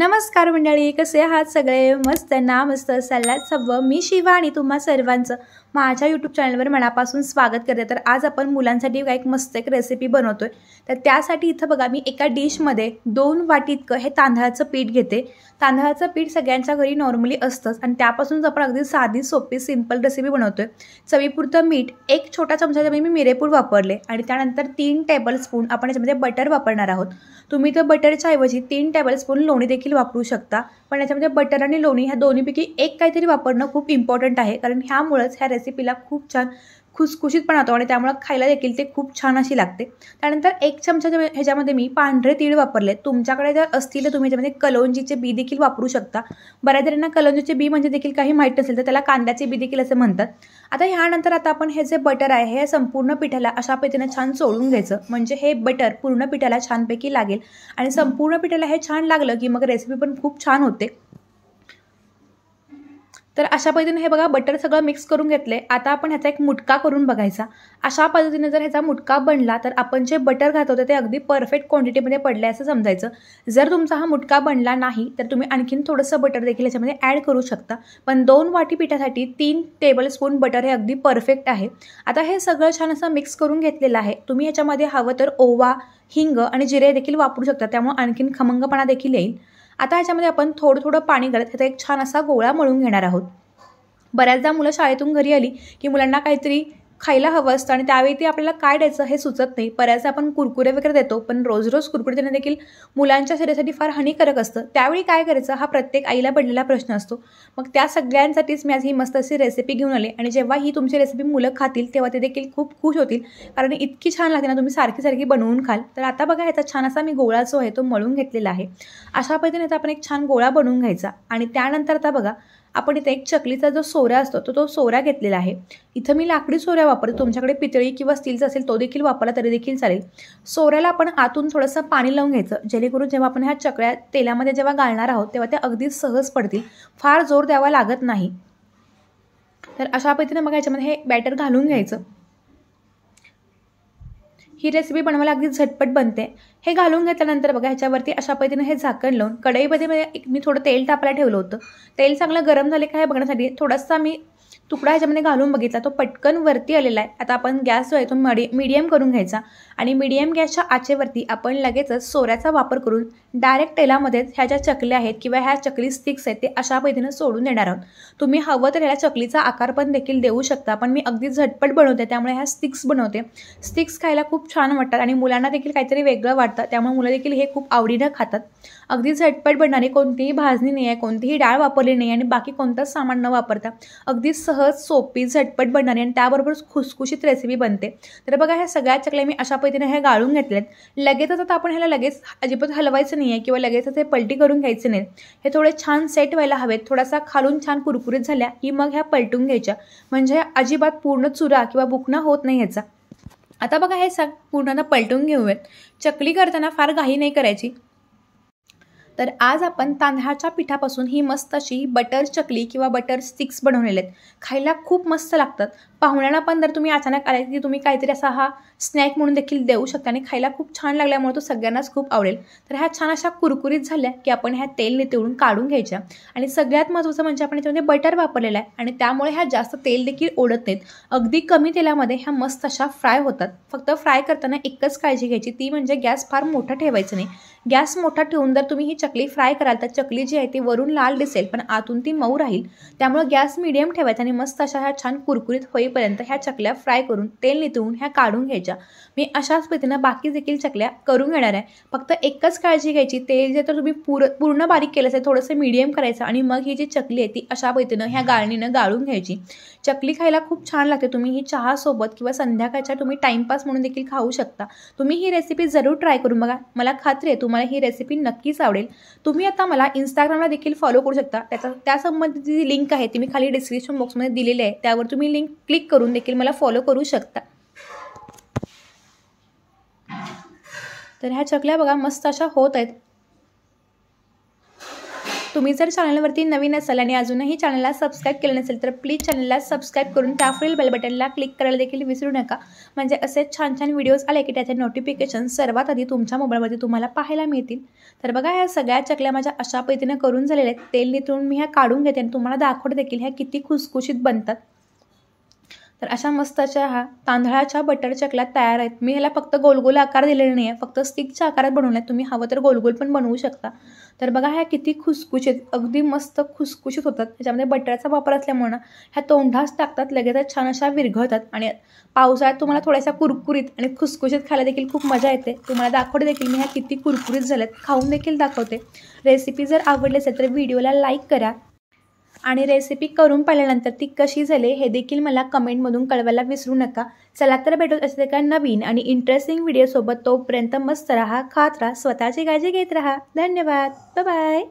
नमस्कार मंडळी कसे आहात सगळे मस्त ना मस्त सल्ला सव्व मी शिवा आणि तुम्हा सर्वांचं माझ्या यूट्यूब चॅनलवर मनापासून स्वागत करते तर आज आपण मुलांसाठी एक मस्त एक रेसिपी बनवतो आहे तर त्यासाठी इथं बघा मी एका डिशमध्ये दोन वाटी इतकं हे तांदळाचं पीठ घेते तांदळाचं पीठ सगळ्यांच्या घरी नॉर्मली असतंच आणि त्यापासूनच आपण अगदी साधी सोपी सिंपल रेसिपी बनवतो आहे चवीपुरतं मीठ एक छोटा जमी मी मिरेपूर वापरले आणि त्यानंतर तीन टेबलस्पून आपण याच्यामध्ये बटर वापरणार आहोत तुम्ही तर बटरच्या ऐवजी तीन टेबलस्पून लोणी देखील वापरू शकता पण याच्यामध्ये बटर आणि लोणी ह्या दोन्हीपैकी एक काहीतरी वापरणं खूप इम्पॉर्टंट आहे कारण ह्यामुळेच ह्या रेसिपीला खूप छान खुसखुशीत पण आणि त्यामुळं खायला देखील ते खूप छान अशी लागते त्यानंतर एक चमचा ह्याच्यामध्ये मी पांढरे तीळ वापरले तुमच्याकडे जर असतील तर तुम्ही ह्याच्यामध्ये कलोंजीचे बी देखील वापरू शकता बऱ्याच जणांना बी म्हणजे देखील काही माहीत नसेल तर त्याला कांद्याचे बी देखील असं म्हणतात आता ह्यानंतर आता आपण हे जे बटर आहे हे संपूर्ण पिठाला अशा पद्धतीने छान चोळून घ्यायचं म्हणजे हे बटर पूर्ण पिठाला छानपैकी लागेल आणि संपूर्ण पिठाला हे छान लागलं की मग रेसिपी पण खूप छान होते तर अशा पद्धतीने हे बघा बटर सगळं मिक्स करून घेतले आता आपण ह्याचा एक मुटका करून बघायचा अशा पद्धतीने जर ह्याचा मुटका बनला तर आपण जे बटर घात होतं ते अगदी परफेक्ट क्वांटिटीमध्ये पडले असं समजायचं जर तुमचा हा मुटका बनला नाही तर तुम्ही आणखीन थोडंसं बटर देखील ह्याच्यामध्ये ॲड करू शकता पण दोन वाटी पिठासाठी तीन टेबलस्पून बटर हे अगदी परफेक्ट आहे आता हे सगळं छान असं मिक्स करून घेतलेलं आहे तुम्ही ह्याच्यामध्ये हवं तर ओवा हिंग आणि जिरे देखील वापरू शकता त्यामुळे आणखीन खमंगपणा देखील येईल आता ह्याच्यामध्ये आपण थोडं थोडं पाणी घालत ह्याचा एक छान असा गोळा मळून घेणार आहोत बऱ्याचदा मुलं शाळेतून घरी आली की मुलांना काहीतरी खायला हवं असतं आणि त्यावेळी ते आपल्याला काय द्यायचं हे सुचत नाही बऱ्याच आपण कुरकुरे वगैरे देतो पण रोज रोज कुरकुरे देणं देखील मुलांच्या शरीरासाठी फार हानिकारक असतं त्यावेळी काय करायचं हा प्रत्येक आईला पडलेला प्रश्न असतो मग त्या सगळ्यांसाठीच मी आज ही मस्त अशी रेसिपी घेऊन आले आणि जेव्हा ही तुमची रेसिपी मुलं खातील तेव्हा ते देखील खूप खुश होतील कारण इतकी छान लागते ना तुम्ही सारखी सारखी बनवून खाल तर आता बघा ह्याचा छान असा मी गोळा जो आहे तो मळून घेतलेला आहे अशा पद्धतीने आता आपण एक छान गोळा बनवून घ्यायचा आणि त्यानंतर आता बघा आपण इथे एक चकलीचा जो सोरा असतो तो तो सोऱ्या घेतलेला आहे इथं मी लाकडी सोऱ्या वापरतो तुमच्याकडे पितळी किंवा स्टीलचा असेल तो देखील वापरला तरी देखील चालेल सोऱ्याला आपण आतून थोडंसं पाणी लावून घ्यायचं जेणेकरून जेव्हा आपण ह्या चकळ्या तेलामध्ये जेव्हा गाळणार आहोत तेव्हा त्या अगदी सहज पडतील फार जोर द्यावा लागत नाही तर अशा पद्धतीने मग याच्यामध्ये हे बॅटर घालून घ्यायचं ही रेसिपी बनवायला अगदी झटपट बनते हे घालून घेतल्यानंतर बघा ह्याच्यावरती अशा पद्धतीने हे झाकण लावून कढईमध्ये मी थोडं तेल टापायला ठेवलं होतं तेल चांगलं गरम झाले का हे बघण्यासाठी थोडासा मी तुकडा ह्याच्यामध्ये घालून बघितला तो पटकन वरती आलेला आहे आता आपण गॅस जो आहे तो मडी मीडियम करून घ्यायचा आणि मीडियम गॅसच्या आचेवरती आपण लगेचच सोऱ्याचा वापर करून डायरेक्ट तेलामध्ये ह्या ज्या चकल्या आहेत किंवा ह्या चकली स्टिक्स आहेत ते अशा पद्धतीनं सोडून देणार आहोत तुम्ही हवं तर ह्या चकलीचा आकार पण देखील देऊ शकता पण मी अगदी झटपट बनवते त्यामुळे ह्या स्टिक्स बनवते स्टिक्स खायला खूप छान वाटतात आणि मुलांना देखील काहीतरी वेगळं वाटतं त्यामुळे मुलं देखील हे खूप आवडीनं खातात अगदी झटपट बनणारी कोणतीही भाजणी नाही आहे कोणतीही डाळ वापरली नाही आणि बाकी कोणतंच सामान न वापरता अगदी सहज सोपी झटपट बनणारी आणि त्याबरोबरच खुसखुशीत रेसिपी बनते तर बघा ह्या सगळ्या चकल्या मी अशा तिने हे गाळून घेतलेत लगेचच आता आपण ह्याला लगेच अजिबात हलवायचं नाही आहे किंवा लगेचच हे पलटी करून घ्यायचे नाही हे थोडे छान सेट व्हायला हवेत थोडासा खालून छान कुरकुरीत झाल्या की मग ह्या पलटून घ्यायच्या म्हणजे अजिबात पूर्ण चुरा किंवा बुकणा होत नाही ह्याचा आता बघा हे सग पूर्णांना पलटून घेऊयात चकली करताना फार घाई नाही करायची तर आज आपण तांदळाच्या पिठापासून ही मस्त अशी बटर चकली किंवा बटर स्टिक्स बनवलेले आहेत खायला खूप मस्त लागतात पाहुण्यांना पण जर तुम्ही अचानक आले की तुम्ही काहीतरी असा हा स्नॅक म्हणून देखील देऊ शकता आणि खायला खूप छान लागल्यामुळे तो सगळ्यांनाच खूप आवडेल तर ह्या छान अशा कुरकुरीत झाल्या की आपण ह्या तेल नितळून काढून घ्यायच्या आणि सगळ्यात महत्त्वाचं म्हणजे आपण याच्यामध्ये बटर वापरलेलं आहे आणि त्यामुळे ह्या जास्त तेल देखील ओढत नाहीत अगदी कमी तेलामध्ये ह्या मस्त अशा फ्राय होतात फक्त फ्राय करताना एकच काळजी घ्यायची ती म्हणजे गॅस फार मोठा ठेवायचा नाही गॅस मोठा ठेवून जर तुम्ही ही चकली फ्राय कराल तर चकली जी आहे ती वरून लाल दिसेल पण आतून ती मऊ राहील त्यामुळे गॅस मिडियम ठेवायचा आणि मस्त अशा ह्या छान कुरकुरीत होईपर्यंत ह्या चकल्या फ्राय करून तेल नितळून ह्या काढून घ्यायच्या मी अशाच पद्धतीनं बाकी देखील चकल्या करून घेणार आहे फक्त एकच काळजी घ्यायची तेल जे तर तुम्ही पूर्ण बारीक केलं असेल थोडंसं मीडियम करायचं आणि मग ही जी चकली आहे ती अशा पद्धतीनं ह्या गाळणीनं गाळून घ्यायची चकली खायला खूप छान लागते तुम्ही ही चहासोबत किंवा संध्याकाळच्या तुम्ही टाईमपास म्हणून देखील खाऊ शकता तुम्ही ही रेसिपी जरूर ट्राय करून बघा मला खात्री आहे तुम्हाला ही रेसिपी नक्कीच आवडेल तुम्ही आता मला इंस्टाग्रामला देखील फॉलो करू शकता त्याचा त्यासंबंधीची जी लिंक आहे ती मी खाली डिस्क्रिप्शन बॉक्समध्ये दिलेली आहे त्यावर तुम्ही लिंक क्लिक करून देखील मला फॉलो करू शकता तर ह्या चकल्या बघा मस्त अशा होत आहेत तुम्ही जर चॅनलवरती नवीन असाल आणि अजूनही चॅनलला सबस्क्राईब केलं नसेल तर प्लीज चॅनलला सबस्क्राईब करून त्यापुढील बेल बटनला क्लिक करायला देखील विसरू नका म्हणजे असे छान छान व्हिडिओज आले की त्याचे नोटिफिकेशन सर्वात आधी तुमच्या मोबाईलवरती तुम्हाला पाहायला मिळतील तर बघा ह्या सगळ्या चकल्या माझ्या अशा पद्धतीनं करून झालेल्या आहेत तेल नितळून मी ह्या काढून घेते आणि तुम्हाला दाखवत देखील ह्या किती खुसखुशीत बनतात तर अशा मस्त अशा हा तांदळाच्या बटर चकल्या तयार आहेत मी ह्याला फक्त गोलगोल आकार दिलेले नाही आहे फक्त स्टिकच्या आकारात आहे तुम्ही हवं तर गोलगोल पण बनवू शकता तर बघा ह्या किती खुसखुशीत अगदी मस्त खुसखुशीत होतात त्याच्यामध्ये बटरचा वापर असल्यामुळं ह्या तोंडास टाकतात लगेचच छान अशा विरघळतात आणि पावसाळ्यात तुम्हाला थोड्याशा कुरकुरीत आणि खुसखुशीत खायला देखील खूप मजा येते तुम्हाला दाखवते देखील मी ह्या किती कुरकुरीत झाल्यात खाऊन देखील दाखवते रेसिपी जर आवडली असेल तर व्हिडिओला लाईक करा आणि रेसिपी करून पाहिल्यानंतर ती कशी झाली हे देखील मला कमेंटमधून कळवायला विसरू नका चला तर भेटत असते का नवीन आणि इंटरेस्टिंग व्हिडिओसोबत तोपर्यंत मस्त राहा खात राहा स्वतःची काळजी घेत राहा धन्यवाद बाय